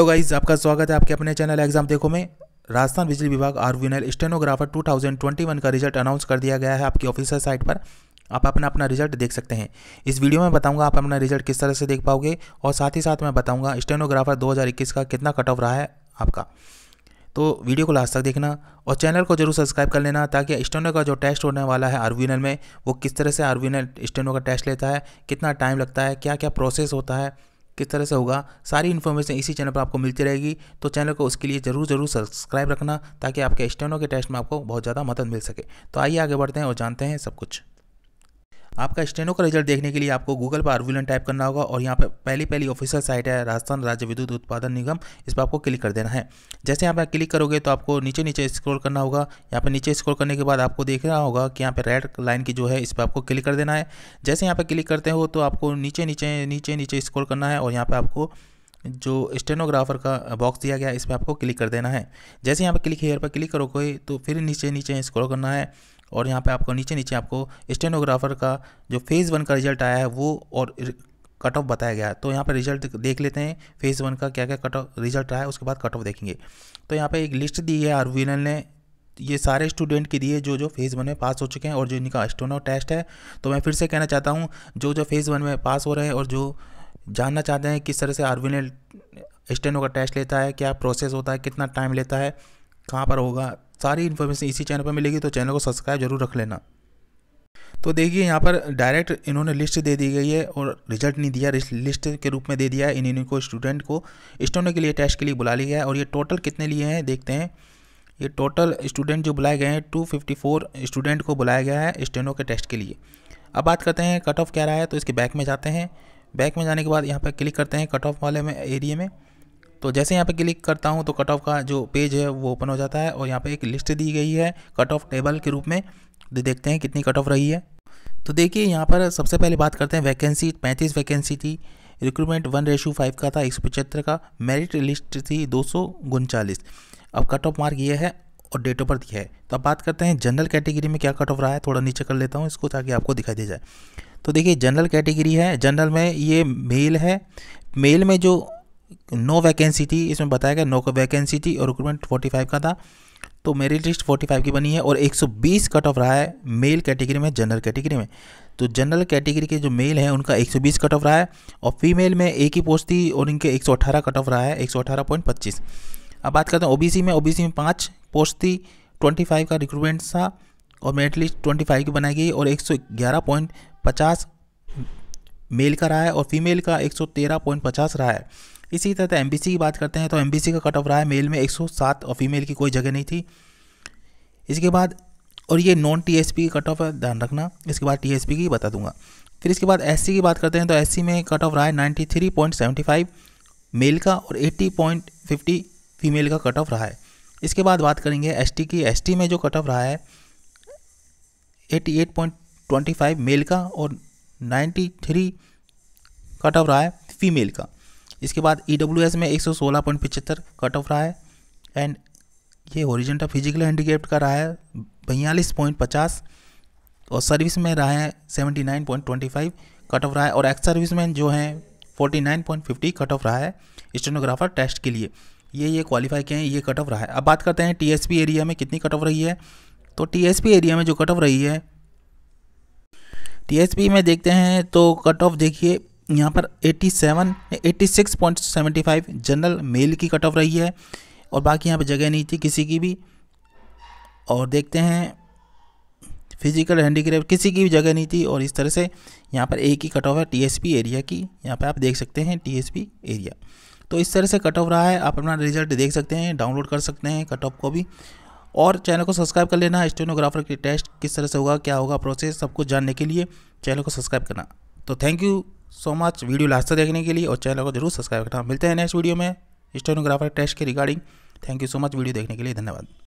hello guys आपका स्वागत है आपके अपने चैनल एग्जाम देखो में राजस्थान बिजली विभाग आर आरवीएनएल स्टेनोग्राफर 2021 का रिजल्ट अनाउंस कर दिया गया है आपकी ऑफिसर साइट पर आप अपना अपना रिजल्ट देख सकते हैं इस वीडियो में बताऊंगा आप अपना रिजल्ट किस तरह से देख पाओगे और साथ ही साथ मैं बताऊंगा स्टेनोग्राफर दो का कितना कट ऑफ रहा है आपका तो वीडियो को लास्ट तक देखना और चैनल को जरूर सब्सक्राइब कर लेना ताकि स्टेनो का जो टेस्ट होने वाला है आरवीएनएल में वो किस तरह से आरवीएनएल स्टेनो का टेस्ट लेता है कितना टाइम लगता है क्या क्या प्रोसेस होता है किस तरह से होगा सारी इन्फॉर्मेशन इसी चैनल पर आपको मिलती रहेगी तो चैनल को उसके लिए ज़रूर ज़रूर सब्सक्राइब रखना ताकि आपके स्टेनों के टेस्ट में आपको बहुत ज़्यादा मदद मिल सके तो आइए आगे बढ़ते हैं और जानते हैं सब कुछ आपका स्टेनो का रिजल्ट देखने के लिए आपको गूगल पर आर्वुलन टाइप करना होगा और यहाँ पर पहली पहली ऑफिशियल साइट है राजस्थान राज्य विद्युत उत्पादन निगम इस पर आपको क्लिक कर देना है जैसे यहाँ पर क्लिक करोगे तो आपको नीचे नीचे स्क्रॉल करना होगा यहाँ पर नीचे स्क्रॉल करने के बाद आपको देखना होगा कि यहाँ पर रेड लाइन की जो है इस पर आपको क्लिक कर देना है जैसे यहाँ पर क्लिक करते हो तो आपको नीचे नीचे नीचे नीचे स्क्रॉल करना है और यहाँ पर आपको जो स्टेनोग्राफर का बॉक्स दिया गया है पर आपको क्लिक कर देना है जैसे यहाँ पर क्लिक हेयर पर क्लिक करोगे तो फिर नीचे नीचे स्क्रॉल करना है और यहाँ पे आपको नीचे नीचे आपको स्टेनोग्राफर का जो फेज़ वन का रिजल्ट आया है वो और कट ऑफ बताया गया है तो यहाँ पर रिजल्ट देख लेते हैं फेज़ वन का क्या क्या कट ऑफ रिजल्ट रहा है उसके बाद कट ऑफ देखेंगे तो यहाँ पर एक लिस्ट दी है आरवीएनएल ने ये सारे स्टूडेंट के दिए जो जो फेज़ वन में पास हो चुके हैं और जो इनका स्टोनो टेस्ट है तो मैं फिर से कहना चाहता हूँ जो जो फेज़ वन में पास हो रहे हैं और जो जानना चाहते हैं किस तरह से आरवीएनएल स्टेनो का टेस्ट लेता है क्या प्रोसेस होता है कितना टाइम लेता है कहाँ पर होगा सारी इन्फॉर्मेशन इसी चैनल पर मिलेगी तो चैनल को सब्सक्राइब जरूर रख लेना तो देखिए यहाँ पर डायरेक्ट इन्होंने लिस्ट दे दी गई है और रिजल्ट नहीं दिया लिस्ट के रूप में दे दिया है इन इनको स्टूडेंट को स्टोनो के लिए टेस्ट के लिए बुला लिया है और ये टोटल कितने लिए हैं देखते हैं ये टोटल स्टूडेंट जो बुलाए गए हैं 254 स्टूडेंट को बुलाया गया है स्टेनो के टेस्ट के लिए अब बात करते हैं कट ऑफ क्या रहा है तो इसके बैक में जाते हैं बैक में जाने के बाद यहाँ पर क्लिक करते हैं कट ऑफ वाले में एरिए में तो जैसे यहाँ पे क्लिक करता हूँ तो कट ऑफ का जो पेज है वो ओपन हो जाता है और यहाँ पे एक लिस्ट दी गई है कट ऑफ टेबल के रूप में तो देखते हैं कितनी कट ऑफ रही है तो देखिए यहाँ पर सबसे पहले बात करते हैं वैकेंसी पैंतीस वैकेंसी थी रिक्रूटमेंट वन रेशू फाइव का था एक का मेरिट लिस्ट थी दो अब कट ऑफ मार्क ये है और डेट ऑफ बर्थ यह है तो अब बात करते हैं जनरल कैटेगरी में क्या कट ऑफ रहा है थोड़ा नीचे कर लेता हूँ इसको ताकि आपको दिखाई दे जाए तो देखिए जनरल कैटेगरी है जनरल में ये मेल है मेल में जो नो वैकेंसी थी इसमें बताया गया नो वैकेंसी थी और रिक्रूटमेंट फोर्टी फाइव का था तो मेरिट लिस्ट 45 की बनी है और 120 कट ऑफ रहा है मेल कैटेगरी में जनरल कैटेगरी में तो जनरल कैटेगरी के जो मेल हैं उनका 120 कट ऑफ रहा है और फीमेल में एक ही पोस्ट थी और इनके 118 कट ऑफ रहा है 118.25 अब बात करते हैं ओबीसी में ओबीसी में पाँच पोस्ट थी फाइव का रिक्रूटमेंट था और मेरिट लिस्ट फाइव की बनाई गई और पचास मेल का रहा है और फीमेल का पचास रहा है इसी तरह एम की बात करते हैं तो एम का कट ऑफ रहा है मेल में एक और फीमेल की कोई जगह नहीं थी इसके बाद और ये नॉन टी की कट ऑफ है ध्यान रखना इसके बाद टी की बता दूंगा फिर इसके बाद एस की बात करते हैं तो एस में कट ऑफ रहा है ninety three point seventy five male का और एट्टी पॉइंट फिफ्टी फीमेल का कट ऑफ रहा है इसके बाद बात करेंगे एस की एस में जो कट ऑफ रहा है फाइव मेल का और थ्री कट ऑफ रहा है फीमेल का इसके बाद ई e में एक कट ऑफ रहा है एंड ये ओरिजेंटा फिजिकल हैंडीकेप्ट का रहा है बयालीस पॉइंट पचास और सर्विस में रहा है seventy nine point twenty five cut off रहा है और एक्स सर्विस मैन जो है forty nine point fifty cut off रहा है स्टेनोग्राफर टेस्ट के लिए ये ये क्वालिफाई किए हैं ये कट ऑफ रहा है अब बात करते हैं टी एरिया में कितनी कट ऑफ रही है तो टी एरिया में जो कट ऑफ रही है टी में देखते हैं तो कट ऑफ देखिए यहाँ पर 87 86.75 जनरल मेल की कट ऑफ रही है और बाकी यहाँ पे जगह नहीं थी किसी की भी और देखते हैं फिजिकल हैंडीक्रेफ्ट किसी की भी जगह नहीं थी और इस तरह से यहाँ पर एक ही कट ऑफ है टीएसपी एरिया की यहाँ पर आप देख सकते हैं टीएसपी एरिया तो इस तरह से कट ऑफ रहा है आप अपना रिजल्ट देख सकते हैं डाउनलोड कर सकते हैं कट ऑफ को भी और चैनल को सब्सक्राइब कर लेना स्टेनोग्राफर के टेस्ट किस तरह से होगा क्या होगा प्रोसेस सब कुछ जानने के लिए चैनल को सब्सक्राइब करना तो thank you so much video last तक देखने के लिए और चैनल को जरूर सब्सक्राइब करना मिलते हैं नेक्स्ट वीडियो में स्टेनोग्राफर टेस्ट के regarding thank you so much video देखने के लिए धन्यवाद